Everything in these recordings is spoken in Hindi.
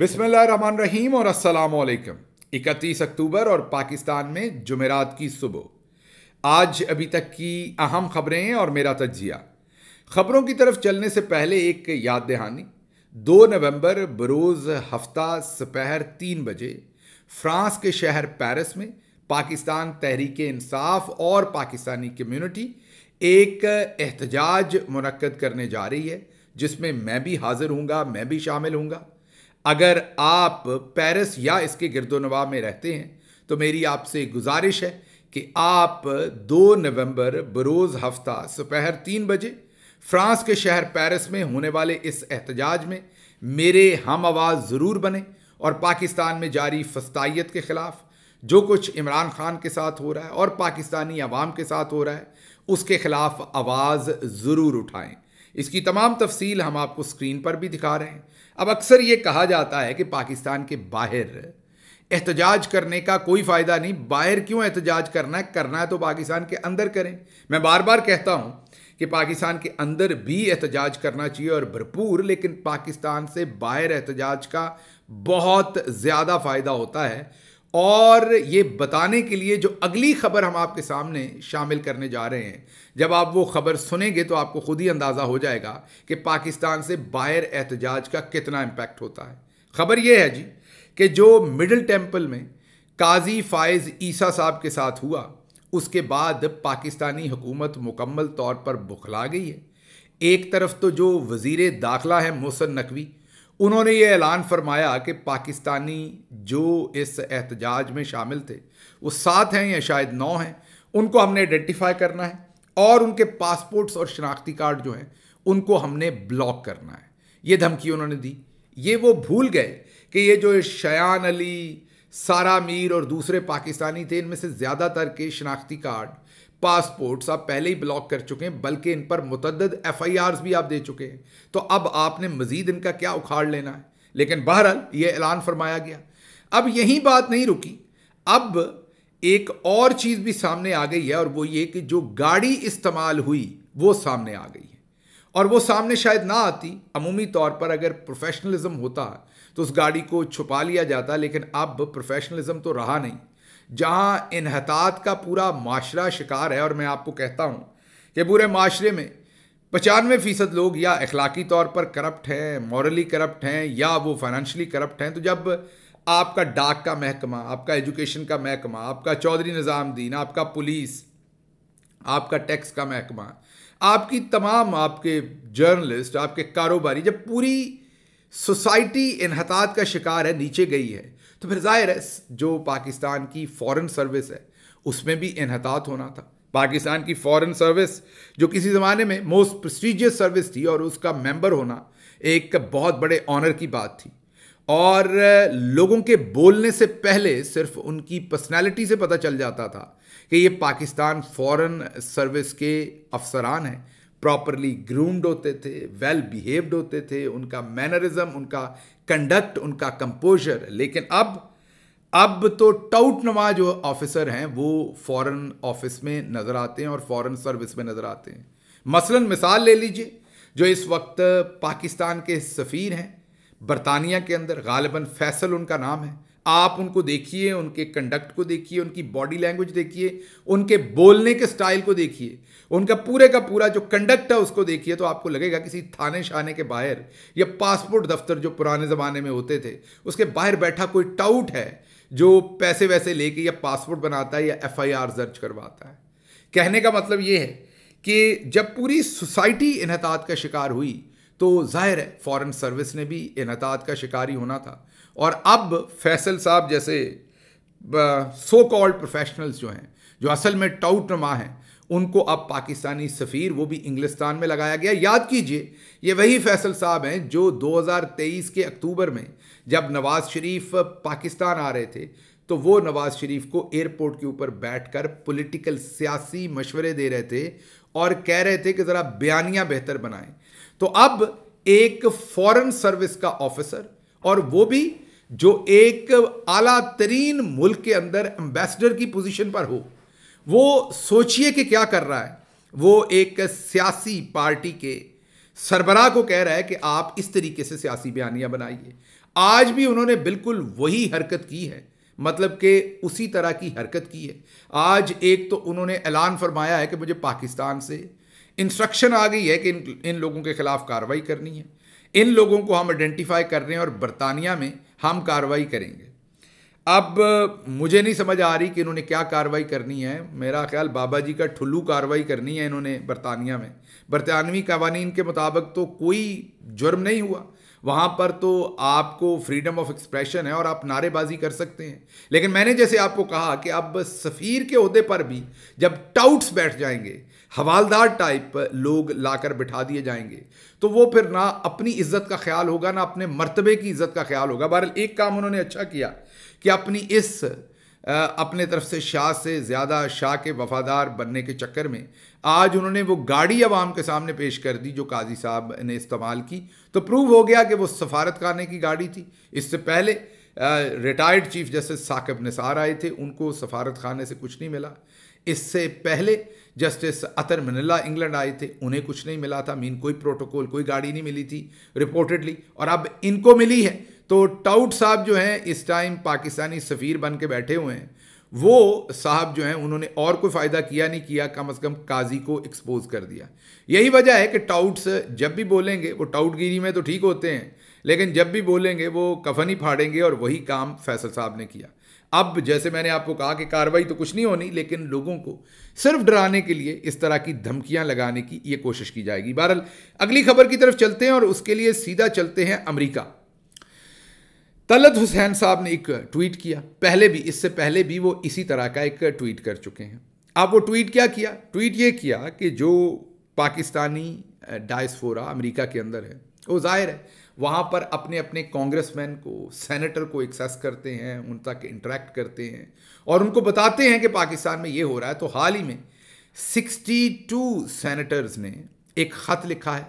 बिस्मिल्लाहमान रहीम और असल 31 अक्टूबर और पाकिस्तान में जुमेरात की सुबह आज अभी तक की अहम खबरें और मेरा तजिया खबरों की तरफ चलने से पहले एक याद दहानी दो नवंबर बरोज़ हफ्ता सपहर तीन बजे फ्रांस के शहर पेरिस में पाकिस्तान तहरीक इंसाफ और पाकिस्तानी कम्युनिटी एक एहतजाज मनक़द करने जा रही है जिसमें मैं भी हाज़िर हूँगा मैं भी शामिल हूँगा अगर आप पेरिस या इसके गिरदोनवा में रहते हैं तो मेरी आपसे गुजारिश है कि आप 2 नवंबर बरोज़ हफ्ता सुपहर तीन बजे फ्रांस के शहर पेरिस में होने वाले इस एहतजाज में मेरे हम आवाज़ ज़रूर बने और पाकिस्तान में जारी फस्ताइत के ख़िलाफ़ जो कुछ इमरान खान के साथ हो रहा है और पाकिस्तानी आवाम के साथ हो रहा है उसके ख़िलाफ़ आवाज़ ज़रूर उठाएं इसकी तमाम तफसील हम आपको स्क्रीन पर भी दिखा रहे हैं अब अक्सर ये कहा जाता है कि पाकिस्तान के बाहर एहतजाज करने का कोई फ़ायदा नहीं बाहर क्यों एहतजाज करना है करना है तो पाकिस्तान के अंदर करें मैं बार बार कहता हूँ कि पाकिस्तान के अंदर भी एहतजाज करना चाहिए और भरपूर लेकिन पाकिस्तान से बाहर एहतजाज का बहुत ज़्यादा फ़ायदा होता है और ये बताने के लिए जो अगली खबर हम आपके सामने शामिल करने जा रहे हैं जब आप वो खबर सुनेंगे तो आपको खुद ही अंदाज़ा हो जाएगा कि पाकिस्तान से बाहर एहतजाज का कितना इम्पैक्ट होता है खबर ये है जी कि जो मिडिल टेम्पल में काजी फायज़ ईसा साहब के साथ हुआ उसके बाद पाकिस्तानी हुकूमत मुकम्मल तौर पर बुखला गई है एक तरफ तो जो वज़ी दाखिला है मोहसन नकवी उन्होंने ये ऐलान फरमाया कि पाकिस्तानी जो इस एहतजाज में शामिल थे वो सात हैं या शायद नौ हैं उनको हमने आइडेंटिफाई करना है और उनके पासपोर्ट्स और शनाख्ती कार्ड जो हैं उनको हमने ब्लॉक करना है ये धमकी उन्होंने दी ये वो भूल गए कि ये जो शयान अली सारा मीर और दूसरे पाकिस्तानी थे इनमें से ज़्यादातर के शनाख्ती कार्ड पासपोर्ट्स आप पहले ही ब्लॉक कर चुके हैं बल्कि इन पर मुतद एफ भी आप दे चुके हैं तो अब आपने मजीद इनका क्या उखाड़ लेना है लेकिन बहरहाल ये ऐलान फरमाया गया अब यही बात नहीं रुकी अब एक और चीज़ भी सामने आ गई है और वो ये कि जो गाड़ी इस्तेमाल हुई वो सामने आ गई है और वो सामने शायद ना आती अमूमी तौर पर अगर प्रोफेशनलिज्म होता तो उस गाड़ी को छुपा लिया जाता लेकिन अब प्रोफेशनलिज्म तो रहा नहीं जहाँ इनहतात का पूरा माशरा शिकार है और मैं आपको कहता हूँ कि पूरे माशरे में पचानवे फ़ीसद लोग या अखलाकी तौर पर करप्ट हैं मॉरली करप्ट हैं या वो फाइनेंशली करप्ट हैं तो जब आपका डाक का महकमा आपका एजुकेशन का महकमा आपका चौधरी निज़ामद्दीन आपका पुलिस आपका टैक्स का महकमा आपकी तमाम आपके जर्नलिस्ट आपके कारोबारी जब पूरी सोसाइटी इनहतात का शिकार है नीचे गई है तो फिर जाहिर है जो पाकिस्तान की फॉरेन सर्विस है उसमें भी इनहतात होना था पाकिस्तान की फॉरेन सर्विस जो किसी ज़माने में मोस्ट प्रस्टिजियस सर्विस थी और उसका मेंबर होना एक बहुत बड़े ऑनर की बात थी और लोगों के बोलने से पहले सिर्फ उनकी पर्सनैलिटी से पता चल जाता था कि ये पाकिस्तान फॉरेन सर्विस के अफसरान हैं प्रॉपरली ग्रूम्ड होते थे वेल बिहेव्ड होते थे उनका मैनरिज्म उनका कंडक्ट उनका कंपोजर लेकिन अब अब तो टाउट नवा जो ऑफिसर हैं वो फॉरेन ऑफिस में नज़र आते हैं और फॉरेन सर्विस में नज़र आते हैं मसलन मिसाल ले लीजिए जो इस वक्त पाकिस्तान के सफ़ीर हैं बरतानिया के अंदर गालिबा फैसल उनका नाम है आप उनको देखिए उनके कंडक्ट को देखिए उनकी बॉडी लैंग्वेज देखिए उनके बोलने के स्टाइल को देखिए उनका पूरे का पूरा जो कंडक्ट है उसको देखिए तो आपको लगेगा किसी थाने शाने के बाहर या पासपोर्ट दफ्तर जो पुराने ज़माने में होते थे उसके बाहर बैठा कोई टाउट है जो पैसे वैसे लेके या पासपोर्ट बनाता है या एफआईआर दर्ज करवाता है कहने का मतलब ये है कि जब पूरी सोसाइटी इनहतात का शिकार हुई तो जाहिर है फॉरेन सर्विस ने भी इनहतात का शिकारी होना था और अब फैसल साहब जैसे सो कॉल्ड प्रोफेशनल्स जो हैं जो असल में टाउट नमा हैं उनको अब पाकिस्तानी सफ़ीर वो भी इंग्लिस्तान में लगाया गया याद कीजिए ये वही फैसल साहब हैं जो 2023 के अक्टूबर में जब नवाज़ शरीफ पाकिस्तान आ रहे थे तो वो नवाज़ शरीफ को एयरपोर्ट के ऊपर बैठकर पॉलिटिकल सियासी मशवरे दे रहे थे और कह रहे थे कि ज़रा बयानियाँ बेहतर बनाएं तो अब एक फॉरन सर्विस का ऑफिसर और वो भी जो एक आला तरीन मुल्क के अंदर एम्बेसडर की पोजीशन पर हो वो सोचिए कि क्या कर रहा है वो एक सियासी पार्टी के सरबरा को कह रहा है कि आप इस तरीके से सियासी बयानियां बनाइए आज भी उन्होंने बिल्कुल वही हरकत की है मतलब कि उसी तरह की हरकत की है आज एक तो उन्होंने ऐलान फरमाया है कि मुझे पाकिस्तान से इंस्ट्रक्शन आ गई है कि इन इन लोगों के ख़िलाफ़ कार्रवाई करनी है इन लोगों को हम आइडेंटिफाई कर रहे हैं और बरतानिया में हम कार्रवाई करेंगे अब मुझे नहीं समझ आ रही कि इन्होंने क्या कार्रवाई करनी है मेरा ख्याल बाबा जी का ठुल्लू कार्रवाई करनी है इन्होंने बरतानिया में बरतानवी कवानीन के मुताबिक तो कोई जुर्म नहीं हुआ वहाँ पर तो आपको फ्रीडम ऑफ एक्सप्रेशन है और आप नारेबाजी कर सकते हैं लेकिन मैंने जैसे आपको कहा कि अब सफ़ीर के अहदे पर भी जब टाउट्स बैठ जाएंगे हवालदार टाइप लोग लाकर बिठा दिए जाएंगे तो वो फिर ना अपनी इज्जत का ख्याल होगा ना अपने मर्तबे की इज्जत का ख्याल होगा बहरहाल एक काम उन्होंने अच्छा किया कि अपनी इस अपने तरफ से शाह से ज़्यादा शाह के वफादार बनने के चक्कर में आज उन्होंने वो गाड़ी अवाम के सामने पेश कर दी जो काजी साहब ने इस्तेमाल की तो प्रूव हो गया कि वो सफारत खाने की गाड़ी थी इससे पहले retired chief justice Saqib Nisar आए थे उनको सफारत खाने से कुछ नहीं मिला इससे पहले जस्टिस अतर मनिला इंग्लैंड आए थे उन्हें कुछ नहीं मिला था मीन कोई प्रोटोकॉल कोई गाड़ी नहीं मिली थी रिपोर्टेडली और अब इनको मिली है तो टाउट साहब जो हैं इस टाइम पाकिस्तानी सफ़ीर बन के बैठे हुए हैं वो साहब जो हैं उन्होंने और कोई फ़ायदा किया नहीं किया कम अज़ कम काजी को एक्सपोज कर दिया यही वजह है कि टाउट्स जब भी बोलेंगे वो टाउटगिरी में तो ठीक होते हैं लेकिन जब भी बोलेंगे वो कफन ही फाड़ेंगे और वही काम फैसल साहब ने किया अब जैसे मैंने आपको कहा कि कार्रवाई तो कुछ नहीं होनी लेकिन लोगों को सिर्फ डराने के लिए इस तरह की धमकियां लगाने की ये कोशिश की जाएगी बहरहाल अगली खबर की तरफ चलते हैं और उसके लिए सीधा चलते हैं अमरीका तलत हुसैन साहब ने एक ट्वीट किया पहले भी इससे पहले भी वो इसी तरह का एक ट्वीट कर चुके हैं आप वो ट्वीट क्या किया ट्वीट ये किया कि जो पाकिस्तानी डायस्फोरा अमेरिका के अंदर है वो जाहिर है वहाँ पर अपने अपने कांग्रेसमैन को सेनेटर को एक्सेस करते हैं उन तक इंटरेक्ट करते हैं और उनको बताते हैं कि पाकिस्तान में ये हो रहा है तो हाल ही में 62 सेनेटर्स ने एक ख़त लिखा है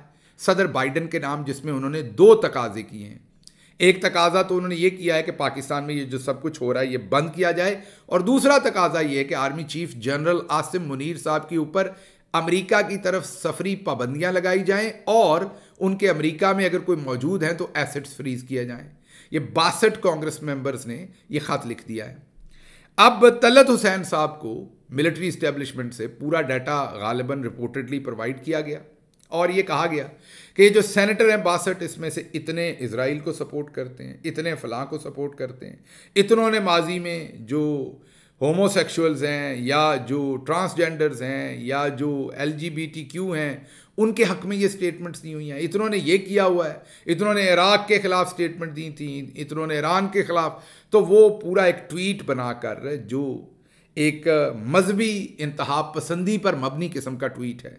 सदर बाइडन के नाम जिसमें उन्होंने दो तकाजे किए हैं एक तकाजा तो उन्होंने ये किया है कि पाकिस्तान में ये जो सब कुछ हो रहा है ये बंद किया जाए और दूसरा तकाजा ये है कि army chief general Asim Munir साहब के ऊपर अमेरिका की तरफ सफरी पाबंदियां लगाई जाएं और उनके अमेरिका में अगर कोई मौजूद हैं तो एसेट्स फ्रीज किया जाए ये बासठ कांग्रेस मेंबर्स ने ये ख़त लिख दिया है अब तलत हुसैन साहब को मिलिट्री इस्टेब्लिशमेंट से पूरा डाटा गालिबा रिपोर्टेडली प्रोवाइड किया गया और ये कहा गया कि जो सेनेटर हैं बासठ इसमें से इतने इसराइल को सपोर्ट करते हैं इतने फलां को सपोर्ट करते हैं इतनों ने माजी में जो होमोसेक्सुअल्स हैं या जो ट्रांसजेंडर्स हैं या जो एल हैं उनके हक में ये स्टेटमेंट्स नहीं हुई हैं इतनों ने ये किया हुआ है इतनों ने इराक के ख़िलाफ़ स्टेटमेंट दी थी इतनों ने ईरान के ख़िलाफ़ तो वो पूरा एक ट्वीट बनाकर जो एक मजहबी इंतहा पसंदी पर मबनी किस्म का ट्वीट है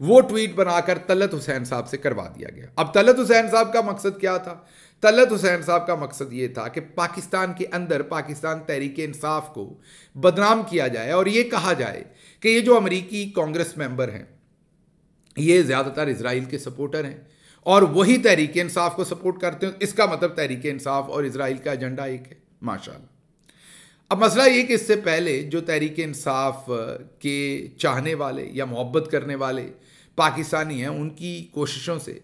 वो ट्वीट बनाकर तलत हुसैन साहब से करवा दिया गया अब तलत हुसैन साहब का मकसद क्या था तलत हुसैन साहब का मकसद ये था कि पाकिस्तान के अंदर पाकिस्तान तहरीक इंसाफ को बदनाम किया जाए और ये कहा जाए कि ये जो अमरीकी कांग्रेस मेंबर हैं ये ज़्यादातर इसराइल के सपोर्टर हैं और वही तहरीक इंसाफ को सपोर्ट करते हैं इसका मतलब तहरीक इंसाफ और इसराइल का एजेंडा एक है माशा अब मसला ये कि इससे पहले जो तहरीक इंसाफ के चाहने वाले या मोहब्बत करने वाले पाकिस्तानी हैं उनकी कोशिशों से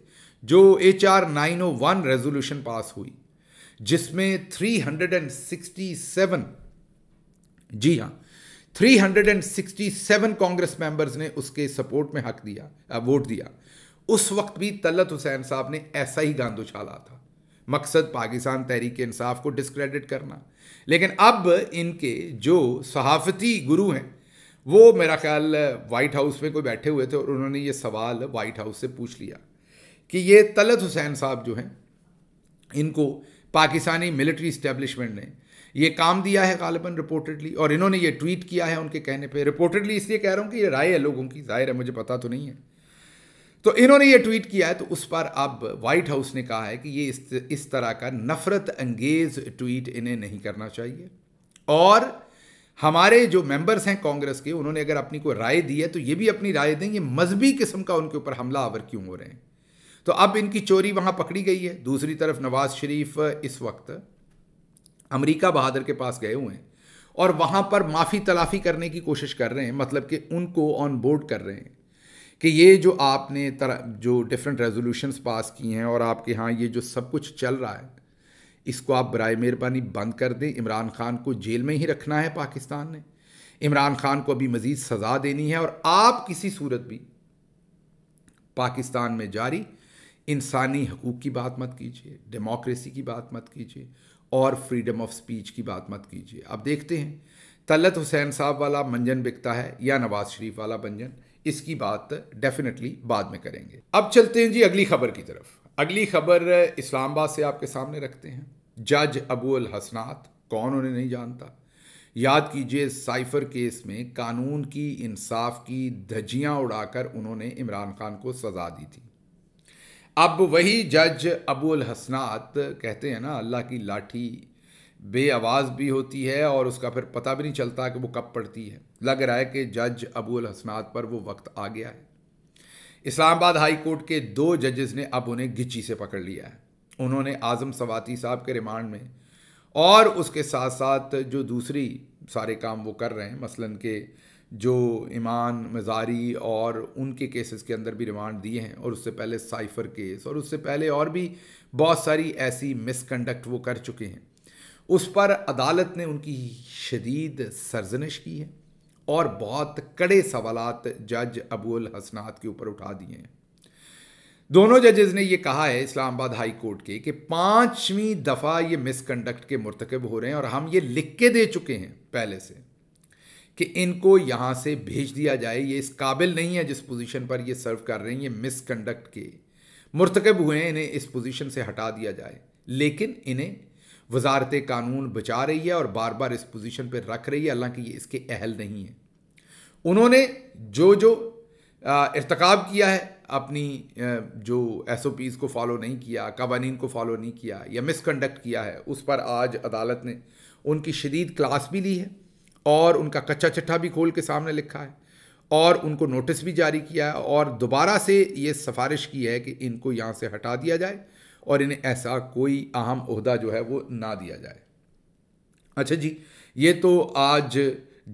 जो H R nine O one resolution pass हुई जिसमें three hundred and sixty seven जी हाँ three hundred and sixty seven Congress members ने उसके सपोर्ट में हक दिया वोट दिया उस वक्त भी तलत हुसैन साहब ने ऐसा ही गांधो छाला था मकसद पाकिस्तान तहरीक इंसाफ को डिस्क्रेडिट करना लेकिन अब इनके जो सहाफ़ती गुरु हैं वो मेरा ख्याल वाइट हाउस में कोई बैठे हुए थे और उन्होंने ये सवाल वाइट हाउस से पूछ लिया कि ये तलत हुसैन साहब जो हैं इनको पाकिस्तानी मिलिट्री इस्टेब्लिशमेंट ने ये काम दिया है गालिबा रिपोर्टेडली और इन्होंने ये ट्वीट किया है उनके कहने पे रिपोर्टेडली इसलिए कह रहा हूँ कि ये राय है लोगों की जाहिर है मुझे पता तो नहीं है तो इन्होंने ये ट्वीट किया है तो उस पर अब व्हाइट हाउस ने कहा है कि ये इस इस तरह का नफरत अंगेज ट्वीट इन्हें नहीं करना चाहिए और हमारे जो मेंबर्स हैं कांग्रेस के उन्होंने अगर अपनी कोई राय दी है तो ये भी अपनी राय दें ये मजहबी किस्म का उनके ऊपर हमला आवर क्यों हो रहे हैं तो अब इनकी चोरी वहाँ पकड़ी गई है दूसरी तरफ नवाज शरीफ इस वक्त अमरीका बहादुर के पास गए हुए हैं और वहां पर माफ़ी तलाफ़ी करने की कोशिश कर रहे हैं मतलब कि उनको ऑन बोर्ड कर रहे हैं कि ये जो आपने तरह जो डिफरेंट रेजोल्यूशंस पास किए हैं और आपके यहाँ ये जो सब कुछ चल रहा है इसको आप बर मेहरबानी बंद कर दें इमरान खान को जेल में ही रखना है पाकिस्तान ने इमरान खान को अभी मज़ीद सज़ा देनी है और आप किसी सूरत भी पाकिस्तान में जारी इंसानी हकूक़ की बात मत कीजिए डेमोक्रेसी की बात मत कीजिए और फ्रीडम ऑफ स्पीच की बात मत कीजिए अब देखते हैं तलत हुसैन साहब वाला मंजन बिकता है या नवाज़ शरीफ वाला मंजन इसकी बात डेफिनेटली बाद में करेंगे अब चलते हैं जी अगली खबर की तरफ अगली खबर इस्लामाबाद से आपके सामने रखते हैं जज अबू अल हसनात कौन उन्हें नहीं जानता याद कीजिए साइफर केस में कानून की इंसाफ की धज्जियां उड़ाकर उन्होंने इमरान खान को सजा दी थी अब वही जज अल हसनात कहते हैं ना अल्लाह की लाठी बे आवाज़ भी होती है और उसका फिर पता भी नहीं चलता कि वो कब पड़ती है लग रहा है कि जज अबूल हसनात पर वो वक्त आ गया है इस्लामाबाद हाई कोर्ट के दो जजेस ने अब उन्हें गिची से पकड़ लिया है उन्होंने आज़म सवाती साहब के रिमांड में और उसके साथ साथ जो दूसरी सारे काम वो कर रहे हैं मसलन के जो ईमान मजारी और उनके केसेस के अंदर भी रिमांड दिए हैं और उससे पहले साइफर केस और उससे पहले और भी बहुत सारी ऐसी मिसकंडक्ट वो कर चुके हैं उस पर अदालत ने उनकी शदीद सरजनश की है और बहुत कड़े सवालत जज अबुल हसनात के ऊपर उठा दिए हैं दोनों जजेज ने यह कहा है इस्लामाबाद हाई कोर्ट के कि पांचवीं दफ़ा ये मिसकंडक्ट के मुरतकब हो रहे हैं और हम ये लिख के दे चुके हैं पहले से कि इनको यहाँ से भेज दिया जाए ये इस काबिल नहीं है जिस पोजीशन पर ये सर्व कर रहे हैं ये मिसकंडक्ट के मरतकब हुए हैं इन्हें इस पोजीशन से हटा दिया जाए लेकिन इन्हें वजारत कानून बचा रही है और बार बार इस पोजीशन पर रख रही है हालांकि ये इसके अहल नहीं है उन्होंने जो जो इरतकब किया है अपनी जो एस ओ पीज़ को फॉलो नहीं किया कवानीन को फॉलो नहीं किया या मिसकंडक्ट किया है उस पर आज अदालत ने उनकी शदीद क्लास भी ली है और उनका कच्चा चट्ठा भी खोल के सामने लिखा है और उनको नोटिस भी जारी किया है और दोबारा से ये सिफारिश की है कि इनको यहाँ से हटा दिया जाए और इन्हें ऐसा कोई अहम अहदा जो है वो ना दिया जाए अच्छा जी ये तो आज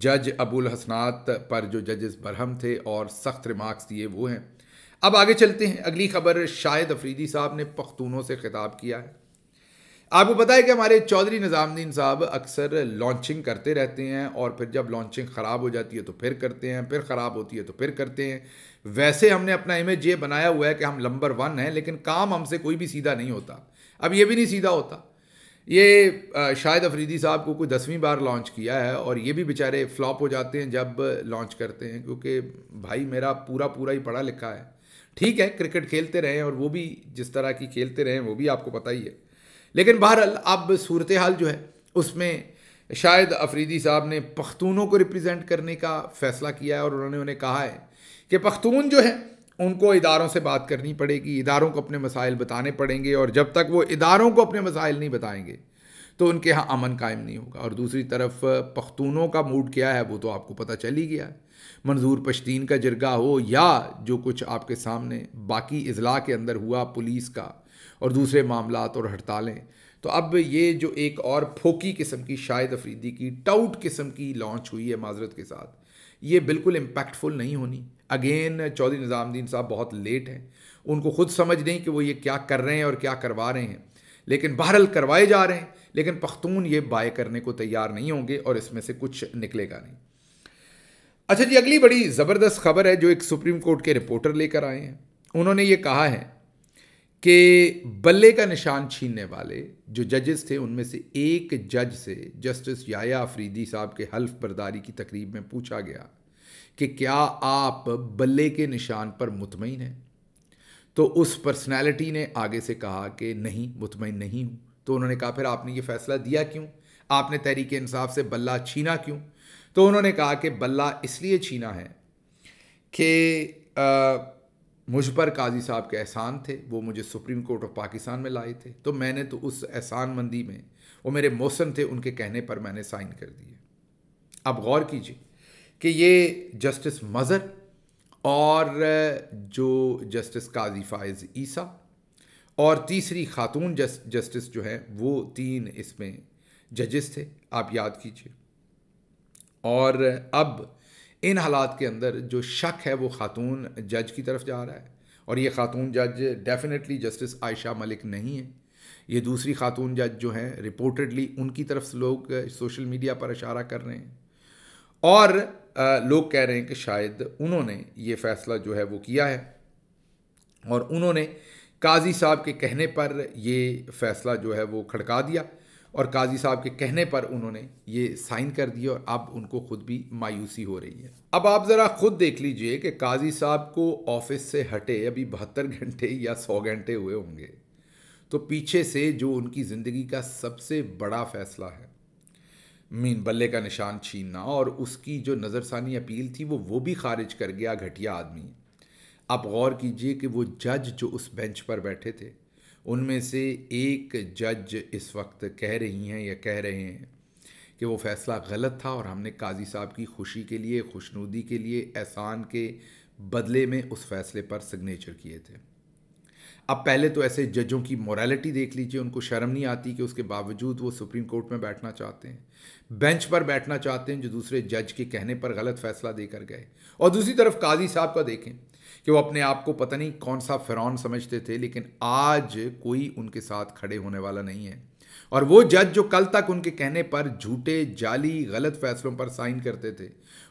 जज अबुल हसनात पर जो जजेस बरहम थे और सख्त रिमार्क्स दिए वो हैं अब आगे चलते हैं अगली खबर शाहिद अफरीदी साहब ने पख्तूनों से खिताब किया है आपको पता है कि हमारे चौधरी निज़ामुद्दीन साहब अक्सर लॉन्चिंग करते रहते हैं और फिर जब लॉन्चिंग ख़राब हो जाती है तो फिर करते हैं फिर ख़राब होती है तो फिर करते हैं वैसे हमने अपना इमेज ये बनाया हुआ है कि हम नंबर वन हैं लेकिन काम हमसे कोई भी सीधा नहीं होता अब ये भी नहीं सीधा होता ये शायद अफरीदी साहब को कोई दसवीं बार लॉन्च किया है और ये भी बेचारे फ्लॉप हो जाते हैं जब लॉन्च करते हैं क्योंकि भाई मेरा पूरा पूरा ही पढ़ा लिखा है ठीक है क्रिकेट खेलते रहें और वो भी जिस तरह की खेलते रहें वो भी आपको पता ही है लेकिन बहरहाल अब सूरत हाल जो है उसमें शायद अफरीदी साहब ने पख्तूनों को रिप्रेजेंट करने का फैसला किया है और उन्होंने उन्हें कहा है कि पख्तून जो है उनको इदारों से बात करनी पड़ेगी इदारों को अपने मसाइल बताने पड़ेंगे और जब तक वो इदारों को अपने मसाइल नहीं बताएंगे तो उनके यहाँ अमन कायम नहीं होगा और दूसरी तरफ पख्तूनों का मूड क्या है वो तो आपको पता चल ही गया मंजूर पश्तीन का जिरगा हो या जो कुछ आपके सामने बाकी अजला के अंदर हुआ पुलिस का और दूसरे मामला और हड़तालें तो अब ये जो एक और फोकी किस्म की शायद अफरीदी की टाउट किस्म की लॉन्च हुई है माजरत के साथ ये बिल्कुल इम्पैक्टफुल नहीं होनी अगेन चौधरी निज़ामुद्दीन साहब बहुत लेट हैं उनको खुद समझ नहीं कि वो ये क्या कर रहे हैं और क्या करवा रहे हैं लेकिन बहरल करवाए जा रहे हैं लेकिन पख्तून ये बाय करने को तैयार नहीं होंगे और इसमें से कुछ निकलेगा नहीं अच्छा जी अगली बड़ी ज़बरदस्त खबर है जो एक सुप्रीम कोर्ट के रिपोर्टर लेकर आए हैं उन्होंने ये कहा है कि बल्ले का निशान छीनने वाले जो जजेस थे उनमें से एक जज से जस्टिस याया अफरीदी साहब के हल्फ बर्दारी की तकरीब में पूछा गया कि क्या आप बल्ले के निशान पर मुतमिन हैं तो उस पर्सनैलिटी ने आगे से कहा कि नहीं मुतमिन नहीं हूँ तो उन्होंने कहा फिर आपने ये फ़ैसला दिया क्यों आपने तहरीक इंसाफ से बल्ला छीना क्यों तो उन्होंने कहा कि बल्ला इसलिए छीना है कि मुझ पर काजी साहब के एहसान थे वो मुझे सुप्रीम कोर्ट ऑफ पाकिस्तान में लाए थे तो मैंने तो उस एहसान मंदी में वो मेरे मौसम थे उनके कहने पर मैंने साइन कर दिए अब गौर कीजिए कि ये जस्टिस मज़र और जो जस्टिस काजी फायज़ ईसा और तीसरी खातून जस, जस्टिस जो है वो तीन इसमें जजेस थे आप याद कीजिए और अब इन हालात के अंदर जो शक है वो खातून जज की तरफ जा रहा है और ये खातून जज डेफिनेटली जस्टिस आयशा मलिक नहीं है ये दूसरी खातून जज जो हैं रिपोर्टेडली उनकी तरफ से लोग सोशल मीडिया पर इशारा कर रहे हैं और आ, लोग कह रहे हैं कि शायद उन्होंने ये फैसला जो है वो किया है और उन्होंने काजी साहब के कहने पर ये फैसला जो है वो खड़का दिया और काजी साहब के कहने पर उन्होंने ये साइन कर दिया और अब उनको ख़ुद भी मायूसी हो रही है अब आप ज़रा ख़ुद देख लीजिए कि काजी साहब को ऑफिस से हटे अभी बहत्तर घंटे या सौ घंटे हुए होंगे तो पीछे से जो उनकी ज़िंदगी का सबसे बड़ा फैसला है मीन बल्ले का निशान छीनना और उसकी जो नज़रसानी अपील थी वो वो भी खारिज कर गया घटिया आदमी आप गौर कीजिए कि वो जज जो उस बेंच पर बैठे थे उनमें से एक जज इस वक्त कह रही हैं या कह रहे हैं कि वो फैसला गलत था और हमने काजी साहब की खुशी के लिए खुशनुदी के लिए एहसान के बदले में उस फैसले पर सिग्नेचर किए थे अब पहले तो ऐसे जजों की मोरालिटी देख लीजिए उनको शर्म नहीं आती कि उसके बावजूद वो सुप्रीम कोर्ट में बैठना चाहते हैं बेंच पर बैठना चाहते हैं जो दूसरे जज के कहने पर गलत फैसला देकर गए और दूसरी तरफ काजी साहब का देखें कि वो अपने आप को पता नहीं कौन सा फिरौन समझते थे लेकिन आज कोई उनके साथ खड़े होने वाला नहीं है और वो जज जो कल तक उनके कहने पर झूठे जाली गलत फैसलों पर साइन करते थे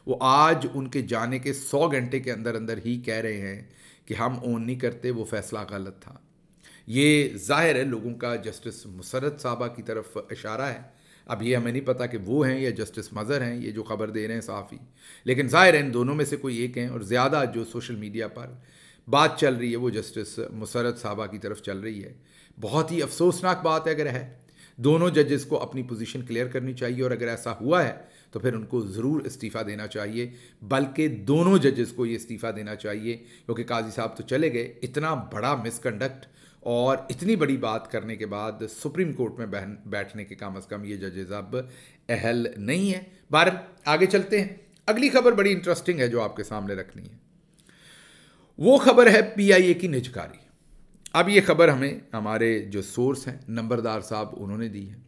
वो आज उनके जाने के सौ घंटे के अंदर अंदर ही कह रहे हैं कि हम ओन नहीं करते वो फैसला गलत था ये जाहिर है लोगों का जस्टिस मुसरत साहबा की तरफ इशारा है अब ये हमें नहीं पता कि वो हैं या जस्टिस मज़र हैं ये जो खबर दे रहे हैं साफ़ी लेकिन ज़ाहिर है इन दोनों में से कोई एक हैं और ज़्यादा जो सोशल मीडिया पर बात चल रही है वो जस्टिस मुसरत साहबा की तरफ चल रही है बहुत ही अफसोसनाक बात है अगर है दोनों जजेस को अपनी पोजीशन क्लियर करनी चाहिए और अगर ऐसा हुआ है तो फिर उनको ज़रूर इस्तीफ़ा देना चाहिए बल्कि दोनों जजेस को ये इस्तीफ़ा देना चाहिए क्योंकि काजी साहब तो चले गए इतना बड़ा मिसकंडक्ट और इतनी बड़ी बात करने के बाद सुप्रीम कोर्ट में बहन बैठने के कम अज़ कम ये जजेज अब अहल नहीं है बार आगे चलते हैं अगली खबर बड़ी इंटरेस्टिंग है जो आपके सामने रखनी है वो खबर है पीआईए की निजकारी अब ये खबर हमें हमारे जो सोर्स हैं नंबरदार साहब उन्होंने दी है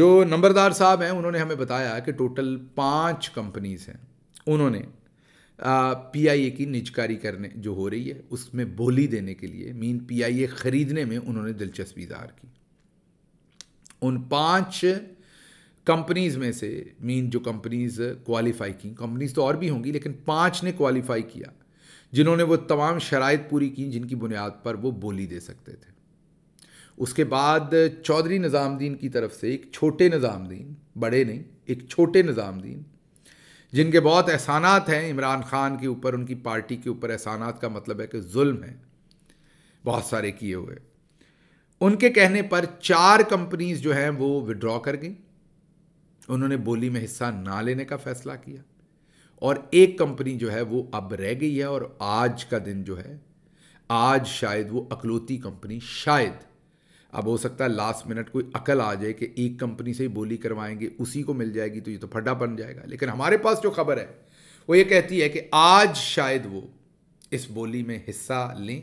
जो नंबरदार साहब हैं उन्होंने हमें बताया कि टोटल पाँच कंपनीज़ हैं उन्होंने पीआईए की निजकारी करने जो हो रही है उसमें बोली देने के लिए मीन पीआईए खरीदने में उन्होंने दिलचस्पी जाहिर की उन पांच कंपनीज में से मीन जो कंपनीज क्वालिफाई की कंपनीज तो और भी होंगी लेकिन पांच ने क्वालिफाई किया जिन्होंने वो तमाम शराइ पूरी की जिनकी बुनियाद पर वो बोली दे सकते थे उसके बाद चौधरी निज़ामुद्दीन की तरफ से एक छोटे निज़ामुद्दीन बड़े नहीं एक छोटे निज़ामुद्दीन जिनके बहुत एहसानात हैं इमरान खान के ऊपर उनकी पार्टी के ऊपर एहसानात का मतलब है कि जुल्म है बहुत सारे किए हुए उनके कहने पर चार कंपनीज जो हैं वो विड्रॉ कर गई उन्होंने बोली में हिस्सा ना लेने का फैसला किया और एक कंपनी जो है वो अब रह गई है और आज का दिन जो है आज शायद वो अकलौती कंपनी शायद अब हो सकता है लास्ट मिनट कोई अकल आ जाए कि एक कंपनी से ही बोली करवाएंगे उसी को मिल जाएगी तो ये तो फटा बन जाएगा लेकिन हमारे पास जो खबर है वो ये कहती है कि आज शायद वो इस बोली में हिस्सा लें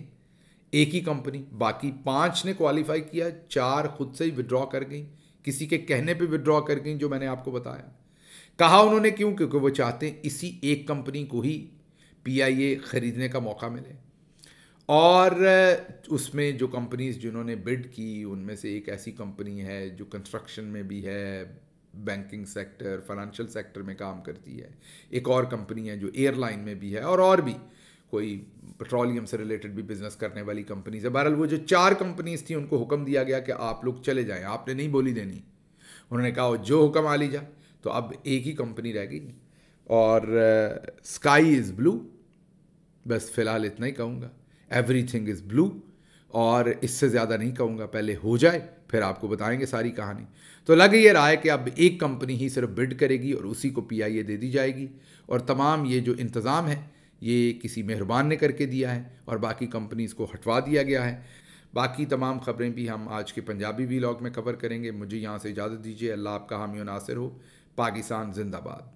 एक ही कंपनी बाकी पाँच ने क्वालिफाई किया चार खुद से ही विड्रॉ कर गई किसी के कहने पे विड्रॉ कर गई जो मैंने आपको बताया कहा उन्होंने क्यों क्योंकि वो चाहते हैं इसी एक कंपनी को ही पीआईए खरीदने का मौका मिले और उसमें जो कंपनीज जिन्होंने बिड की उनमें से एक ऐसी कंपनी है जो कंस्ट्रक्शन में भी है बैंकिंग सेक्टर फाइनेंशियल सेक्टर में काम करती है एक और कंपनी है जो एयरलाइन में भी है और और भी कोई पेट्रोलियम से रिलेटेड भी बिजनेस करने वाली कंपनीज है बहरहाल वो जो चार कंपनीज थी उनको हुक्म दिया गया कि आप लोग चले जाएं आपने नहीं बोली देनी उन्होंने कहा जो हुक्म आ लीजा तो अब एक ही कंपनी रह गई और स्काई इज़ ब्लू बस फ़िलहाल इतना ही कहूँगा एवरी थिंग इज़ ब्लू और इससे ज़्यादा नहीं कहूँगा पहले हो जाए फिर आपको बताएंगे सारी कहानी तो लग ये रहा है कि अब एक कंपनी ही सिर्फ बिड करेगी और उसी को पी दे दी जाएगी और तमाम ये जो इंतज़ाम है ये किसी मेहरबान ने करके दिया है और बाकी कंपनीज़ को हटवा दिया गया है बाकी तमाम खबरें भी हम आज के पंजाबी वीलॉग में कवर करेंगे मुझे यहाँ से इजाज़त दीजिए अल्लाह आपका हामी नासिर हो पाकिस्तान जिंदाबाद